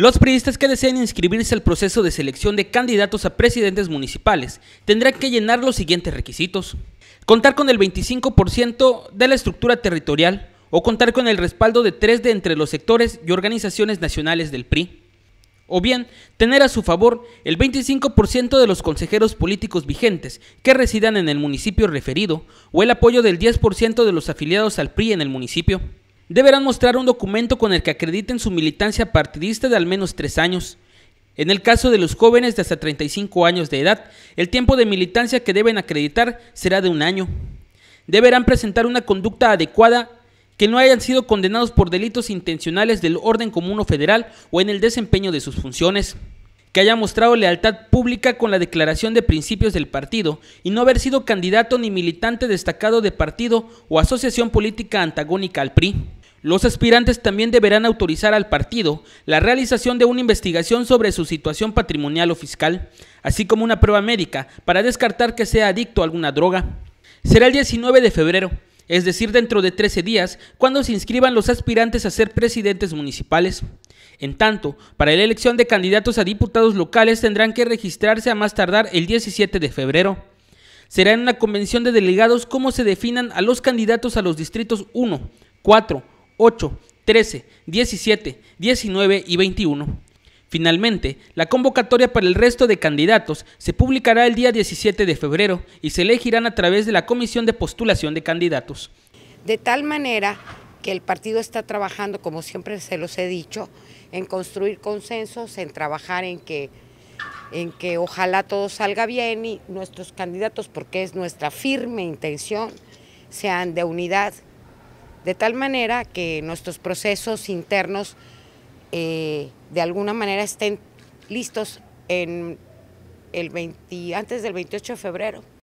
Los priistas que deseen inscribirse al proceso de selección de candidatos a presidentes municipales tendrán que llenar los siguientes requisitos. Contar con el 25% de la estructura territorial o contar con el respaldo de tres de entre los sectores y organizaciones nacionales del PRI. O bien, tener a su favor el 25% de los consejeros políticos vigentes que residan en el municipio referido o el apoyo del 10% de los afiliados al PRI en el municipio deberán mostrar un documento con el que acrediten su militancia partidista de al menos tres años. En el caso de los jóvenes de hasta 35 años de edad, el tiempo de militancia que deben acreditar será de un año. Deberán presentar una conducta adecuada que no hayan sido condenados por delitos intencionales del orden común o federal o en el desempeño de sus funciones que haya mostrado lealtad pública con la declaración de principios del partido y no haber sido candidato ni militante destacado de partido o asociación política antagónica al PRI. Los aspirantes también deberán autorizar al partido la realización de una investigación sobre su situación patrimonial o fiscal, así como una prueba médica para descartar que sea adicto a alguna droga. Será el 19 de febrero, es decir, dentro de 13 días, cuando se inscriban los aspirantes a ser presidentes municipales. En tanto, para la elección de candidatos a diputados locales tendrán que registrarse a más tardar el 17 de febrero. Será en una convención de delegados cómo se definan a los candidatos a los distritos 1, 4, 8, 13, 17, 19 y 21. Finalmente, la convocatoria para el resto de candidatos se publicará el día 17 de febrero y se elegirán a través de la Comisión de Postulación de Candidatos. De tal manera que el partido está trabajando, como siempre se los he dicho, en construir consensos, en trabajar en que, en que ojalá todo salga bien y nuestros candidatos, porque es nuestra firme intención, sean de unidad, de tal manera que nuestros procesos internos eh, de alguna manera estén listos en el antes del 28 de febrero.